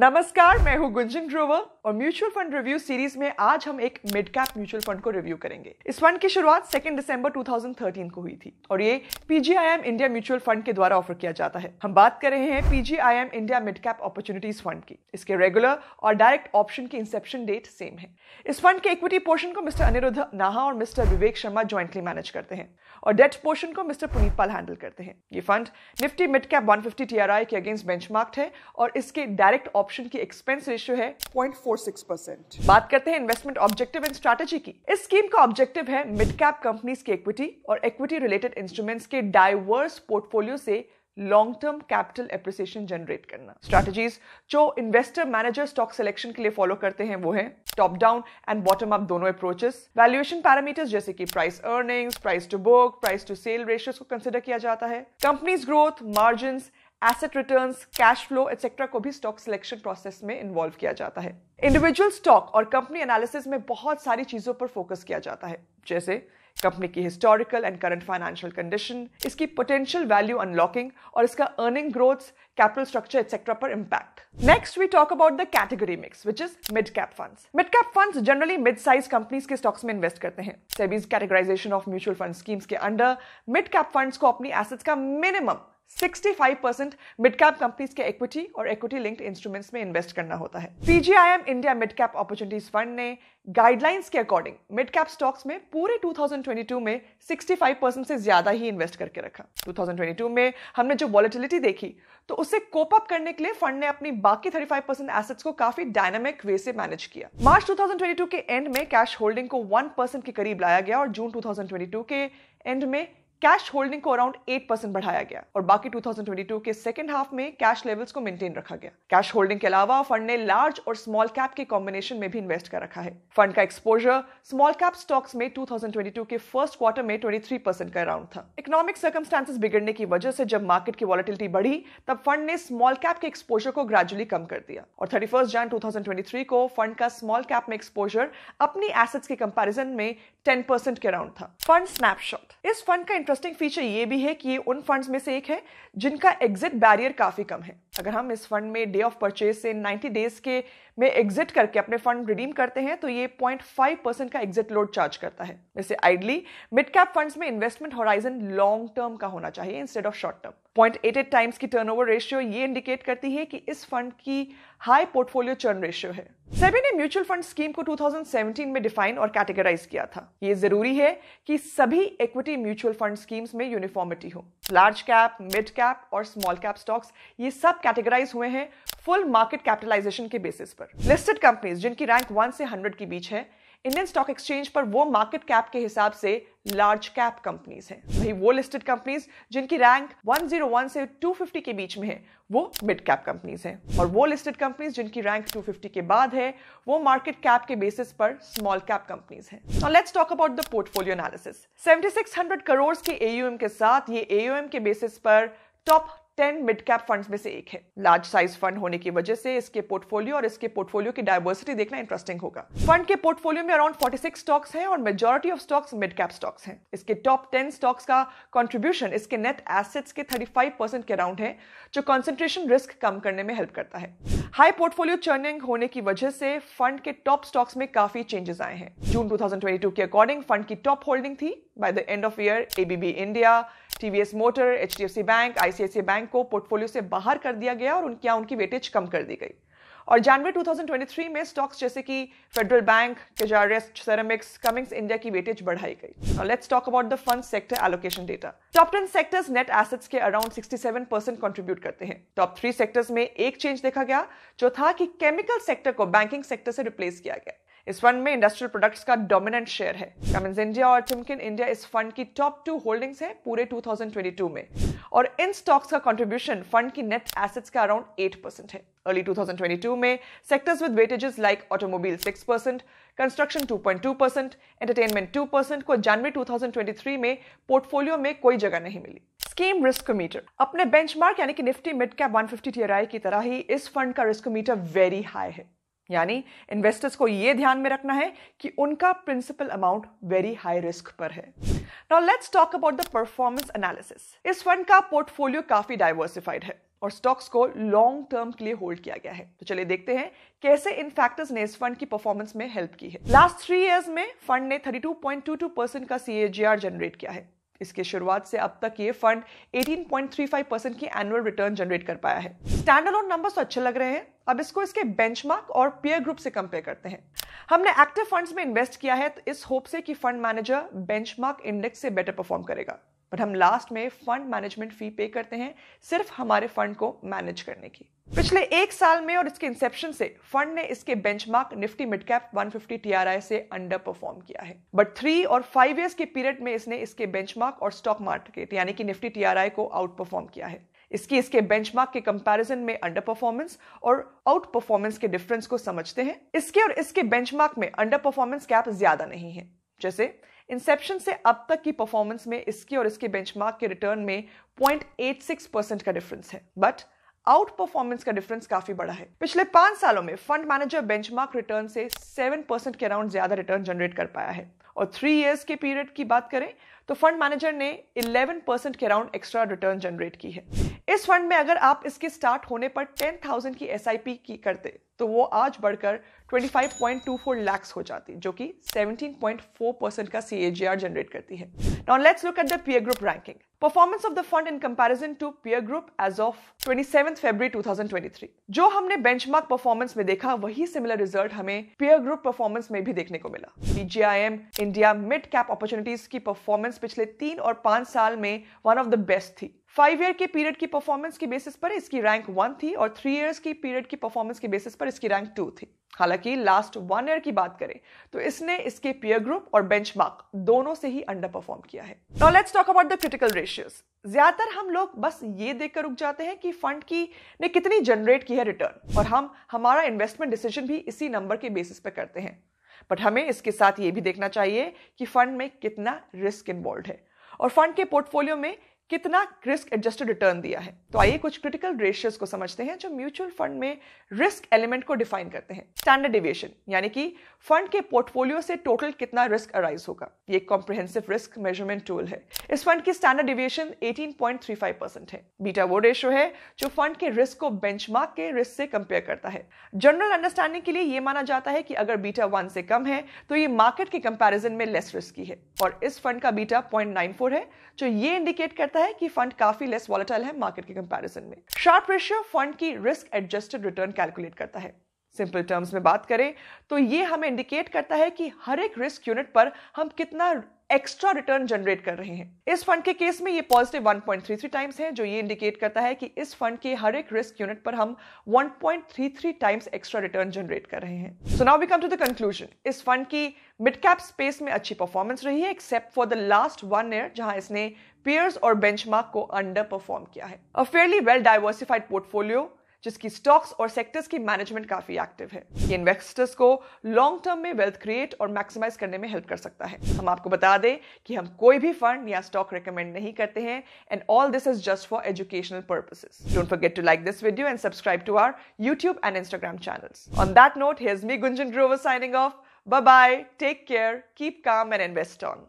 नमस्कार मैं हूं गुंजन ग्रोवर और म्यूचुअल फंड रिव्यू सीरीज में आज हम एक मिड कैप म्यूचुअल फंड को रिव्यू करेंगे इस फंड की शुरुआत 2 दिसंबर 2013 को हुई थी और ये पीजीआईएम इंडिया म्यूचुअल फंड के द्वारा ऑफर किया जाता है हम बात कर रहे हैं PGIM India mid cap opportunities fund की इसके रेगुलर और डायरेक्ट ऑप्शन की इंसेप्शन डेट सेम है इस फंड के इक्विटी पोर्शन को मिस्टर अनिरुद्ध नाहा और mister Vivek Sharma jointly manage करते हैं और डेट पोर्शन को मिस्टर पुनीत पाल हैंडल करते हैं ये fund Nifty mid cap one fifty के अगेंस्ट बेंचमार्क्ड है और इसके डायरेक्ट ऑप्शन ऑप्शन की एक्सपेंस रेशियो है 0.46 परसेंट बात करते हैं इन्वेस्टमेंट ऑब्जेक्टिव एंड स्ट्रेटेजी की इस स्कीम का ऑब्जेक्टिव है मिड कैप कंपनीज की इक्विटी और इक्विटी रिलेटेड इंस्ट्रूमेंट्स के डाइवर्स पोर्टफोलियो से long term capital appreciation generate करना स्ट्रैटेजीज जो इन्वेस्टर मैनेजर स्टॉक सिलेक्शन के लिए फॉलो करते हैं वो है top down and bottom up दोनों अप्रोचेस वैल्यूएशन पैरामीटर्स जैसे कि price earnings price to book price to sale ratios को कंसिडर किया जाता है companies growth margin asset return cash flow etcetera को भी स्टॉक सिलेक्शन प्रोसेस में इन्वॉल्व किया जाता है इंडिविजुअल स्टॉक और कंपनी एनालिसिस में बहुत सारी चीजों पर फोकस किया जाता है जैसे कंपनी की historical and current financial condition इसकी पोटेंशियल वैल्यू अनलॉकिंग और इसका earning growth capital structure etcetera पर impact next we talk about the category mix which is mid cap fund mid cap fund generally mid size companies के stocks में invest करते हैं SEBI's categorization of mutual fund schemes के under mid cap funds को अपनी assets का minimum 65% mid cap companies के equity और इक्विटी लिंक्ड इंस्ट्रूमेंट्स में इन्वेस्ट करना होता है PGIM India mid cap opportunities fund ने गाइडलाइंस के अकॉर्डिंग मिड कैप स्टॉक्स में पूरे 2022 में 65% से ज्यादा ही इन्वेस्ट करके रखा 2022 में हमने जो वॉलिटिलिटी देखी तो उससे कोप अप करने के लिए फंड ने अपनी बाकी 35% एसेट्स को काफी डायनामिक वे से मैनेज किया मार्च 2022 के एंड में कैश होल्डिंग को 1% के करीब लाया गया और जून 2022 के एंड में कैश होल्डिंग को अराउंड 8 परसेंट बढ़ाया गया और बाकी 2022 के सेकेंड हाफ में कैश लेवल्स को मेंटेन रखा गया कैश होल्डिंग के अलावा फंड ने लार्ज और स्मॉल कैप के कॉम्बिनेशन में भी इन्वेस्ट कर रखा है फंड का एक्सपोजर स्मॉल कैप स्टॉक्स में 2022 के फर्स्ट क्वार्टर में 23 परसेंट का अराउंड था इकोनॉमिक सर्कमस्टांसिस बिगड़ने की वजह से जब मार्केट की वॉलिटिलिटी बढ़ी तब फंड ने स्मॉल कैप के एक्सपोजर को ग्रेजुअली कम कर दिया और थर्टी फर्स्ट जैन टू को फंड का स्मॉल कैप में एक्सपोजर अपनी एसेट्स के कंपेरिजन में टेन परसेंट के अराउंड था फंड स्नैपशॉट इस फंड का इंटरेस्टिंग फीचर ये भी है कि ये उन फंड्स में से एक है जिनका एग्जिट बैरियर काफ़ी कम है अगर हम इस फंड में डे ऑफ परचेज से 90 डेज के में एग्जिट करके अपने फंड रिडीम करते हैं तो ये 0.5 परसेंट का एग्जिट लोड चार्ज करता है जैसे आइडली मिड कैप फंड्स में इन्वेस्टमेंट होराइजन लॉन्ग टर्म का होना चाहिए instead of short term 0.88 times की टर्न रेशियो ये इंडिकेट करती है कि इस फंड की हाई पोर्टफोलियो चर्न रेशियो है सेबी ने म्यूचुअल फंड स्कीम को 2017 में डिफाइन और कैटेगराइज किया था ये जरूरी है कि सभी इक्विटी म्यूचुअल फंड स्कीम्स में यूनिफॉर्मिटी हो लार्ज कैप मिड कैप और स्मॉल कैप स्टॉक्स ये सब कैटेगराइज हुए हैं फुल मार्केट कैपिटलाइजेशन के बेसिस पर लिस्टेड कंपनीज जिनकी रैंक वन से हंड्रेड के बीच है इंडियन स्टॉक एक्सचेंज पर वो मार्केट कैप के हिसाब से लार्ज कैप कंपनीज हैं वही वो लिस्टेड कंपनीज जिनकी रैंक 101 से 250 के बीच में है वो मिड कैप कंपनीज हैं और वो लिस्टेड कंपनीज जिनकी रैंक 250 के बाद है वो मार्केट कैप के बेसिस पर स्मॉल कैप कंपनीज हैं now let's talk about the portfolio analysis 7600 crore के एयूएम के साथ ये एयूएम के बेसिस पर top ten mid cap fund में से एक है लार्ज साइज फंड होने की वजह से इसके पोर्टफोलियो और इसके पोर्टफोलियो की डायवर्सिटी देखना इंटरेस्टिंग होगा फंड के पोर्टफोलियो में अराउंड फोर्टी सिक्स स्टॉक्स है और majority of stocks mid cap stocks हैं इसके टॉप टेन स्टॉक्स का कॉन्ट्रीब्यूशन इसके नेट एसेट्स के थर्टी फाइव परसेंट के अराउंड है जो कॉन्सेंट्रेशन रिस्क कम करने में हेल्प करता है हाई पोर्टफोलियो चर्निंग होने की वजह से फंड के टॉप स्टॉक्स में काफी चेंजेस आए हैं जून 2022 के अकॉर्डिंग फंड की टॉप होल्डिंग थी by the end of year ABB India TVS motor H bank ICICI bank को पोर्टफोलियो से बाहर कर दिया गया और उनकी उनकी वेटेज कम कर दी गई और जनवरी 2023 में स्टॉक्स जैसे कि फेडरल बैंक केजारेस्ट सेरामिक्स कमिंग्स इंडिया की वेटेज बढ़ाई गई और let's talk about the fund sector allocation data top ten sectors net assets के अराउंड 67 परसेंट कॉन्ट्रीब्यूट करते हैं टॉप थ्री सेक्टर्स में एक चेंज देखा गया जो था कि केमिकल सेक्टर को बैंकिंग सेक्टर से रिप्लेस किया गया इस फंड में इंडस्ट्रियल प्रोडक्ट्स का डोमिनेंट शेयर है कमिंस इंडिया और टिमकिन इंडिया इस फंड की टॉप टू होल्डिंग्स है पूरे 2022 में और इन स्टॉक्स का कंट्रीब्यूशन फंड की नेट एसेट्स का अराउंड 8 परसेंट है अर्ली 2022 में sectors with weightages like automobile 6 percent construction 2.2 percent entertainment 2 percent को जनवरी 2023 में पोर्टफोलियो में कोई जगह नहीं मिली स्कीम रिस्कोमीटर अपने बेंचमार्क यानी कि निफ्टी मिड कैप 150 टीआरआई की तरह ही इस फंड का रिस्कोमीटर वेरी हाई है यानी इन्वेस्टर्स को ये ध्यान में रखना है कि उनका principal amount very high risk पर है now let's talk about the performance analysis इस फंड का पोर्टफोलियो काफी डाइवर्सिफाइड है और स्टॉक्स को लॉन्ग टर्म के लिए होल्ड किया गया है तो चलिए देखते हैं कैसे इन फैक्टर्स ने इस फंड की परफॉर्मेंस में हेल्प की है लास्ट थ्री इयर्स में फंड ने 32.22 परसेंट का सीएजीआर जनरेट किया है इसके शुरुआत से अब तक ये फंड 18.35 परसेंट की एनुअल रिटर्न जनरेट कर पाया है स्टैंडर्ड ऑन नंबर तो अच्छे लग रहे हैं अब इसको इसके बेंचमार्क और पेयर ग्रुप से कंपेयर करते हैं हमने एक्टिव फंड्स में इन्वेस्ट किया है तो इस होप से कि फंड मैनेजर बेंचमार्क इंडेक्स से बेटर परफॉर्म करेगा बट हम लास्ट में फंड मैनेजमेंट फी पे करते हैं सिर्फ हमारे फंड को मैनेज करने की पिछले एक साल में और इसके इंसेप्शन से फंड ने इसके benchmark Nifty mid cap 150 TRI से अंडर परफॉर्म किया है बट थ्री और फाइव ईयर्स के पीरियड में इसने इसके बेंचमार्क और स्टॉक मार्केट यानी कि निफ्टी टीआरआई को आउट परफॉर्म किया है इसकी इसके बेंचमार्क के कंपैरिजन में अंडर परफॉर्मेंस और आउट परफॉर्मेंस के डिफरेंस को समझते हैं इसके और इसके बेंचमार्क में अंडर परफॉर्मेंस गैप ज्यादा नहीं है जैसे इंसेप्शन से अब तक की परफॉर्मेंस में इसके और इसके बेंचमार्क के रिटर्न में 0.86 परसेंट का डिफरेंस है बट आउट परफॉर्मेंस का डिफरेंस काफी बड़ा है पिछले पांच सालों में फंड मैनेजर बेंचमार्क रिटर्न से सेवन परसेंट के अराउंड ज्यादा रिटर्न जनरेट कर पाया है और थ्री ईयर्स के पीरियड की बात करें तो फंड मैनेजर ने 11 परसेंट के अराउंड एक्स्ट्रा रिटर्न जनरेट की है इस फंड में अगर आप इसके स्टार्ट होने पर टेन थाउजेंड की एस की करते तो वो आज बढ़कर twenty five point two four lakhs हो जाती जो कि फोर परसेंट का सी जनरेट करती है now let's look at the group ranking performance of the fund in comparison to peer group as of twenty जो हमने बेंचमार्क परफॉर्मेंस में देखा वही सिमिलर रिजल्ट हमें पीयर ग्रुप परफॉर्मेंस में भी देखने को मिला PGIM India mid cap opportunities की परफॉर्मेंस पिछले तीन और पांच साल में वन ऑफ द बेस्ट थी फाइव ईयर के पीरियड की परफॉर्मेंस के बेसिस पर इसकी रैंक वन थी और थ्री ईयर्स की पीरियड की परफॉर्मेंस के बेसिस पर इसकी रैंक टू थी हालांकि लास्ट वन ईयर की बात करें तो इसने इसके पीयर ग्रुप और बेंचमार्क दोनों से ही अंडर परफॉर्म किया है now let's talk about the critical ratios ज्यादातर हम लोग बस ये देखकर रुक जाते हैं कि फंड की ने कितनी जनरेट की है रिटर्न और हम हमारा इन्वेस्टमेंट डिसीजन भी इसी नंबर के बेसिस पर करते हैं बट हमें इसके साथ ये भी देखना चाहिए कि फंड में कितना रिस्क इन्वॉल्व है और फंड के पोर्टफोलियो में कितना रिस्क एडजस्टेड रिटर्न दिया है तो आइए कुछ क्रिटिकल रेशियोज को समझते हैं जो म्यूचुअल फंड में रिस्क एलिमेंट को डिफाइन करते हैं स्टैंडर्ड डिविएशन यानी कि फंड के पोर्टफोलियो से टोटल कितना रिस्क अराइज होगा ये एक कॉम्प्रिहेंसिव रिस्क मेजरमेंट टूल है इस फंड की स्टैंडर्ड डिविएशन एटीन परसेंट है बीटा वो रेशियो है जो फंड के रिस्क को बेंच के रिस्क से कंपेयर करता है जनरल अंडरस्टैंडिंग के लिए यह माना जाता है कि अगर बीटा वन से कम है तो ये मार्केट के कंपेरिजन में लेस रिस्की है और इस फंड का बीटा पॉइंट है जो ये इंडिकेट करता जाता है कि फंड काफी लेस वॉलेटाइल है मार्केट के कंपैरिजन में शार्प रेशियो फंड की रिस्क एडजस्टेड रिटर्न कैलकुलेट करता है सिंपल टर्म्स में बात करें तो ये हमें इंडिकेट करता है कि हर एक रिस्क यूनिट पर हम कितना एक्स्ट्रा रिटर्न जनरेट कर रहे हैं इस फंड के केस में ये पॉजिटिव 1.33 टाइम्स है जो ये इंडिकेट करता है कि इस फंड के हर एक रिस्क यूनिट पर हम 1.33 टाइम्स एक्स्ट्रा रिटर्न जनरेट कर रहे हैं so now we come to the conclusion इस फंड की मिड कैप स्पेस में अच्छी परफॉर्मेंस रही है except for the last one year जहां इसने पियर्स और बेंचमार्क को अंडर परफॉर्म किया है a fairly well diversified portfolio जिसकी स्टॉक्स और सेक्टर्स की मैनेजमेंट काफी एक्टिव है ये इन्वेस्टर्स को लॉन्ग टर्म में वेल्थ क्रिएट और मैक्सिमाइज करने में हेल्प कर सकता है हम आपको बता दें कि हम कोई भी फंड या स्टॉक रिकमेंड नहीं करते हैं and all this is just for educational purposes don't forget to like this video and subscribe to our YouTube and Instagram channel on that note here's me Gunjan Grover signing off bye bye take care keep calm and invest on